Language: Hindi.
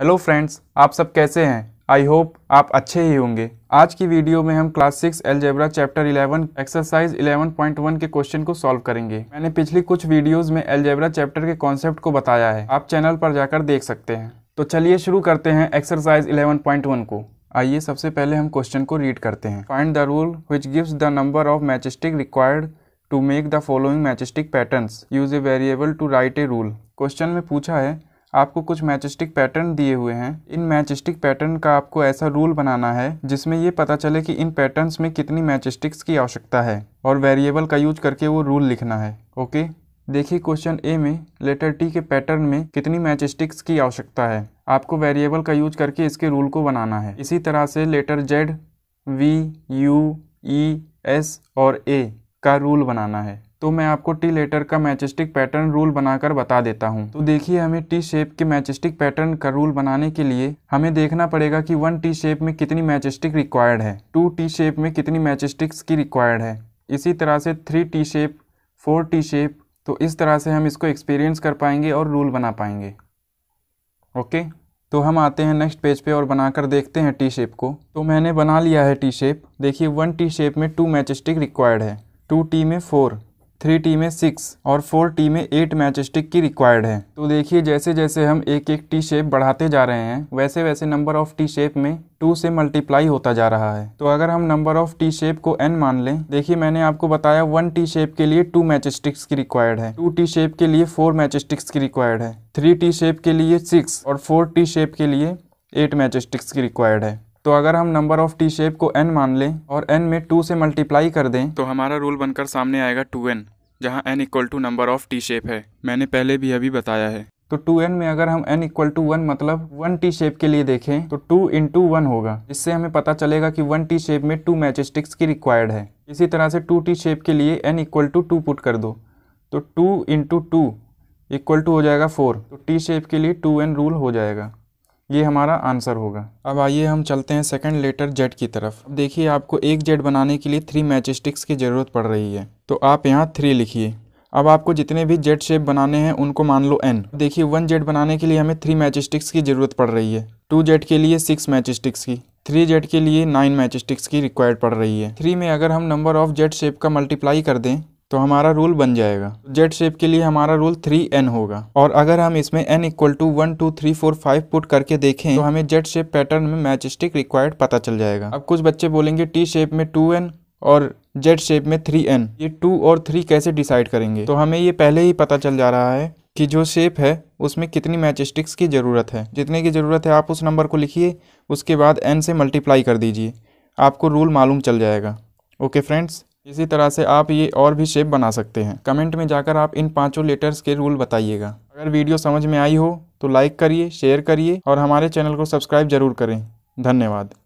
हेलो फ्रेंड्स आप सब कैसे हैं आई होप आप अच्छे ही होंगे आज की वीडियो में हम class six algebra chapter 11 exercise 11.1 के क्वेश्चन को सॉल्व करेंगे मैंने पिछली कुछ वीडियोस में एलजेब्रा चैप्टर के कॉन्सेप्ट को बताया है आप चैनल पर जाकर देख सकते हैं तो चलिए शुरू करते हैं एक्सरसाइज इलेवन को आइए सबसे पहले हम क्वेश्चन को रीड करते हैं find the rule which gives the number of matchstick required to make the following matchstick pattern use a variable to write a rule question में पूछा है आपको कुछ मैचस्टिक पैटर्न दिए हुए हैं इन मैचस्टिक पैटर्न का आपको ऐसा रूल बनाना है जिसमें ये पता चले कि इन पैटर्न्स में कितनी मैचस्टिक्स की आवश्यकता है और वेरिएबल का यूज करके वो रूल लिखना है ओके देखिए क्वेश्चन ए में लेटर टी के पैटर्न में कितनी मैचस्टिक्स की आवश्यकता है आपको वेरिएबल का यूज करके इसके रूल को बनाना है इसी तरह से letter Z V U E S और ए का रूल बनाना है तो मैं आपको टी लेटर का मैचिस्टिक पैटर्न रूल बनाकर बता देता हूँ तो देखिए हमें टी शेप के मैचिस्टिक पैटर्न का रूल बनाने के लिए हमें देखना पड़ेगा कि वन टी शेप में कितनी मैचिस्टिक रिक्वायर्ड है टू टी शेप में कितनी मैचिस्टिक्स की रिक्वायर्ड है इसी तरह से three T shape four T shape तो इस तरह से हम इसको एक्सपीरियंस कर पाएंगे और रूल बना पाएंगे ओके तो हम आते हैं नेक्स्ट पेज पे और बनाकर देखते हैं टी शेप को तो मैंने बना लिया है टी शेप देखिए वन टी शेप में टू मैचिस्टिक रिक्वायर्ड है टू टी में फोर थ्री टी में सिक्स और फोर टी में एट मैच स्टिक की रिक्वायर्ड है तो देखिए जैसे जैसे हम एक एक टी शेप बढ़ाते जा रहे हैं वैसे वैसे नंबर ऑफ़ टी शेप में टू से मल्टीप्लाई होता जा रहा है तो अगर हम नंबर ऑफ़ टी शेप को एन मान लें देखिए मैंने आपको बताया वन टी शेप के लिए टू मैच स्टिक्स की रिक्वायर्ड है टू टी शेप के लिए फोर मैच स्टिक्स की रिक्वायर्ड है थ्री टी शेप के लिए सिक्स और फोर टी शेप के लिए एट मैच स्टिक्स की रिक्वायर्ड है तो अगर हम नंबर ऑफ टी शेप को एन मान लें और एन में टू से मल्टीप्लाई कर दें तो हमारा रूल बनकर सामने आएगा टू एन जहाँ N equal to number of T shape है मैंने पहले भी अभी बताया है तो टू एन में अगर हम एन इक्वल टू वन मतलब वन टी शेप के लिए देखें तो टू इन टू वन होगा इससे हमें पता चलेगा कि वन टी शेप में टू मैच स्टिक्स की रिक्वायर्ड है इसी तरह से टू टी शेप के लिए N equal to two put कर दो तो two into two equal to हो जाएगा फोर तो टी शेप के लिए टू एन रूल हो जाएगा ये हमारा आंसर होगा अब आइए हम चलते हैं सेकंड लेटर जेड की तरफ देखिए आपको एक जेड बनाने के लिए थ्री मैच स्टिक्स की ज़रूरत पड़ रही है तो आप यहाँ थ्री लिखिए अब आपको जितने भी जेड शेप बनाने हैं उनको मान लो एन देखिए वन जेड बनाने के लिए हमें थ्री मैच स्टिक्स की ज़रूरत पड़ रही है टू जेड के लिए सिक्स मैच स्टिक्स की थ्री जेड के लिए नाइन मैच स्टिक्स की रिक्वायर्ड पड़ रही है थ्री में अगर हम नंबर ऑफ जेड शेप का मल्टीप्लाई कर दें तो हमारा रूल बन जाएगा जेड शेप के लिए हमारा रूल थ्री एन होगा और अगर हम इसमें N equal to one two three four five put करके देखें तो हमें जेड शेप पैटर्न में मैच स्टिक रिक्वायर्ड पता चल जाएगा अब कुछ बच्चे बोलेंगे टी शेप में टू एन और जेड शेप में थ्री एन ये टू और थ्री कैसे डिसाइड करेंगे तो हमें ये पहले ही पता चल जा रहा है कि जो शेप है उसमें कितनी मैच स्टिक्स की ज़रूरत है जितने की ज़रूरत है आप उस नंबर को लिखिए उसके बाद एन से मल्टीप्लाई कर दीजिए आपको रूल मालूम चल जाएगा ओके फ्रेंड्स इसी तरह से आप ये और भी शेप बना सकते हैं कमेंट में जाकर आप इन पांचों लेटर्स के रूल बताइएगा अगर वीडियो समझ में आई हो तो लाइक करिए शेयर करिए और हमारे चैनल को सब्सक्राइब जरूर करें धन्यवाद